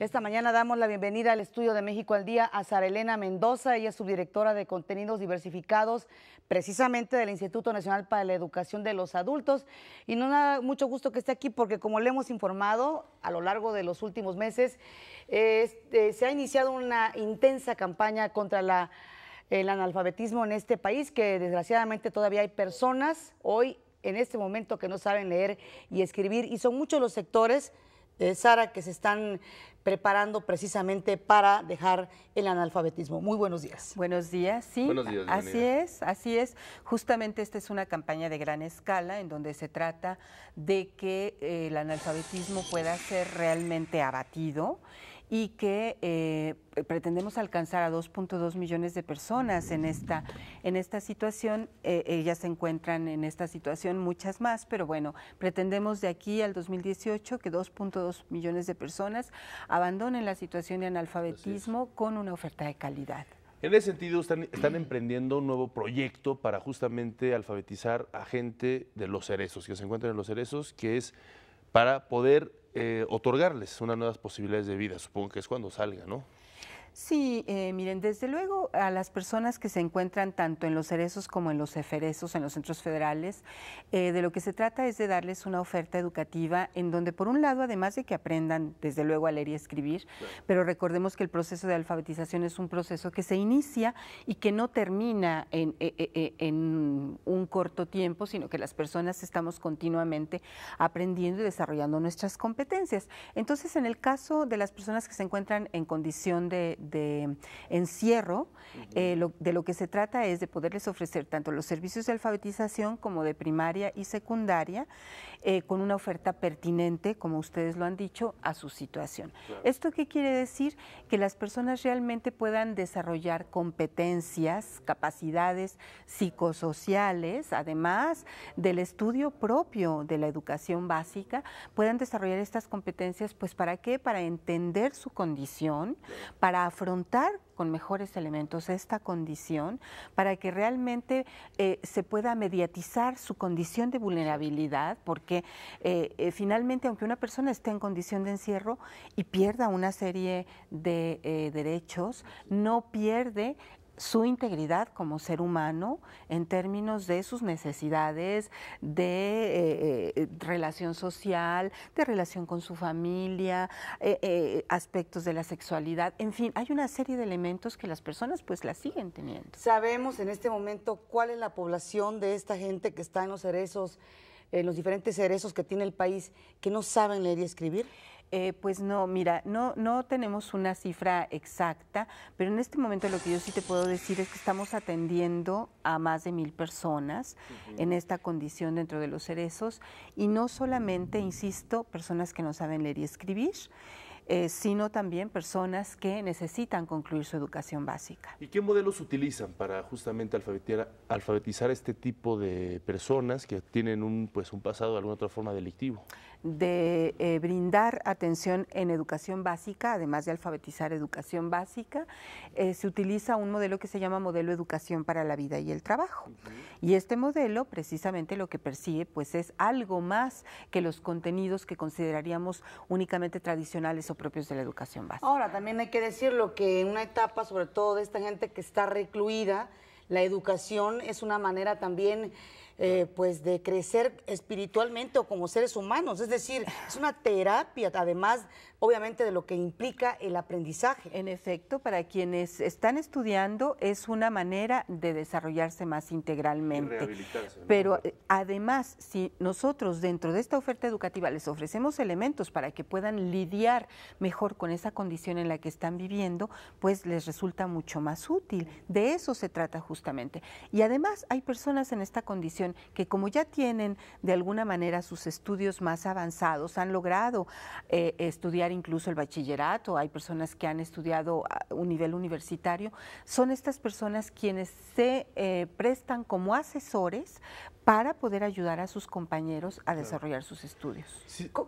Esta mañana damos la bienvenida al estudio de México al Día a Sara Elena Mendoza. Ella es subdirectora de contenidos diversificados, precisamente del Instituto Nacional para la Educación de los Adultos. Y nos da mucho gusto que esté aquí porque, como le hemos informado a lo largo de los últimos meses, este, se ha iniciado una intensa campaña contra el analfabetismo en este país, que desgraciadamente todavía hay personas hoy en este momento que no saben leer y escribir. Y son muchos los sectores eh, Sara, que se están preparando precisamente para dejar el analfabetismo. Muy buenos días. Buenos días, sí. así es, así es. Justamente esta es una campaña de gran escala en donde se trata de que eh, el analfabetismo pueda ser realmente abatido y que eh, pretendemos alcanzar a 2.2 millones de personas en esta, en esta situación. Eh, ellas se encuentran en esta situación muchas más, pero bueno, pretendemos de aquí al 2018 que 2.2 millones de personas abandonen la situación de analfabetismo con una oferta de calidad. En ese sentido, están, están, emprendiendo un nuevo proyecto para justamente alfabetizar a gente de los cerezos, que se encuentran en los cerezos, que es para poder eh, otorgarles unas nuevas posibilidades de vida. Supongo que es cuando salga, ¿no? Sí, eh, miren, desde luego a las personas que se encuentran tanto en los cerezos como en los eferezos, en los centros federales, eh, de lo que se trata es de darles una oferta educativa en donde, por un lado, además de que aprendan, desde luego, a leer y escribir, pero recordemos que el proceso de alfabetización es un proceso que se inicia y que no termina eh, en un corto tiempo, sino que las personas estamos continuamente aprendiendo y desarrollando nuestras competencias. Entonces, en el caso de las personas que se encuentran en condición de de encierro, eh, de lo que se trata es de poderles ofrecer tanto los servicios de alfabetización como de primaria y secundaria, eh, con una oferta pertinente, como ustedes lo han dicho, a su situación. ¿Esto qué quiere decir? Que las personas realmente puedan desarrollar competencias, capacidades psicosociales, además del estudio propio de la educación básica, puedan desarrollar estas competencias, pues ¿para qué? Para entender su condición, para con mejores elementos esta condición para que realmente eh, se pueda mediatizar su condición de vulnerabilidad, porque eh, eh, finalmente aunque una persona esté en condición de encierro y pierda una serie de derechos, no pierde su integridad como ser humano en términos de sus necesidades de eh, eh, relación social, de relación con su familia, eh, aspectos de la sexualidad, en fin, hay una serie de elementos que las personas pues las siguen teniendo. Sabemos en este momento cuál es la población de esta gente que está en los cerezos, en los diferentes cerezos que tiene el país, que no saben leer y escribir. Eh, pues no, mira, no, no tenemos una cifra exacta, pero en este momento lo que yo sí te puedo decir es que estamos atendiendo a más de mil personas en esta condición dentro de los cerezos y no solamente, insisto, personas que no saben leer y escribir. Eh, sino también personas que necesitan concluir su educación básica. ¿Y qué modelos utilizan para justamente alfabetizar, alfabetizar este tipo de personas que tienen un, pues, un pasado de alguna otra forma delictivo? de eh, brindar atención en educación básica, además de alfabetizar educación básica, eh, se utiliza un modelo que se llama modelo educación para la vida y el trabajo. Y este modelo precisamente lo que persigue pues es algo más que los contenidos que consideraríamos únicamente tradicionales o propios de la educación básica. Ahora, también hay que decirlo que en una etapa, sobre todo de esta gente que está recluida, la educación es una manera también eh, pues de crecer espiritualmente o como seres humanos. Es decir, es una terapia, además, obviamente, de lo que implica el aprendizaje. En efecto, para quienes están estudiando es una manera de desarrollarse más integralmente. Pero eh, además, si nosotros dentro de esta oferta educativa les ofrecemos elementos para que puedan lidiar mejor con esa condición en la que están viviendo, pues les resulta mucho más útil. De eso se trata justamente. Y además hay personas en esta condición que como ya tienen de alguna manera sus estudios más avanzados, han logrado eh, estudiar incluso el bachillerato, hay personas que han estudiado a un nivel universitario, son estas personas quienes se eh, prestan como asesores para poder ayudar a sus compañeros a desarrollar sus estudios.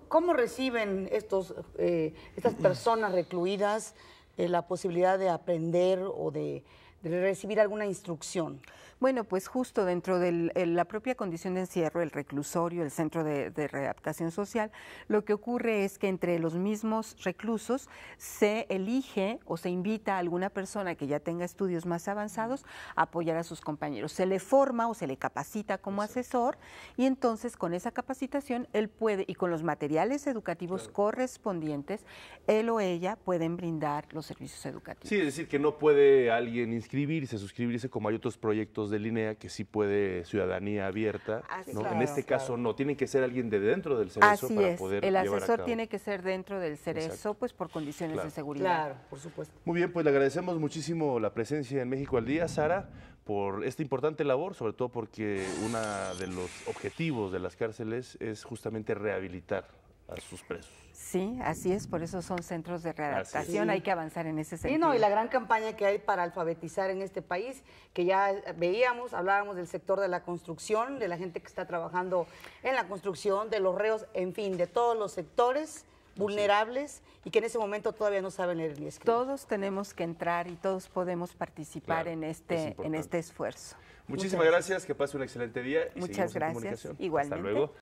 ¿Cómo reciben estos, eh, estas personas recluidas la posibilidad de aprender o de de recibir alguna instrucción? Bueno, pues justo dentro de la propia condición de encierro, el reclusorio, el centro de, de readaptación social, lo que ocurre es que entre los mismos reclusos se elige o se invita a alguna persona que ya tenga estudios más avanzados a apoyar a sus compañeros. Se le forma o se le capacita como asesor y entonces con esa capacitación él puede, y con los materiales educativos correspondientes, él o ella pueden brindar los servicios educativos. Sí, es decir, que no puede alguien inscribirse, suscribirse, como hay otros proyectos de línea que sí puede ciudadanía abierta. en este caso no, tiene que ser alguien de dentro del cerezo para poder. El asesor tiene que ser dentro del cerezo, pues por condiciones de seguridad. Claro, por supuesto. Muy bien, pues le agradecemos muchísimo la presencia en México al día, Sara, por esta importante labor, sobre todo porque uno de los objetivos de las cárceles es justamente rehabilitar a sus presos. Sí, así es, por eso son centros de readaptación, hay que avanzar en ese sentido. Y no, y la gran campaña que hay para alfabetizar en este país, que ya veíamos, hablábamos del sector de la construcción, de la gente que está trabajando en la construcción, de los reos, en fin, de todos los sectores vulnerables y que en ese momento todavía no saben leer ni escribir. Todos tenemos que entrar y todos podemos participar en, este, en este esfuerzo. Muchísimas gracias. que pase un excelente día. Y Muchas gracias. comunicación. Igualmente. Hasta luego.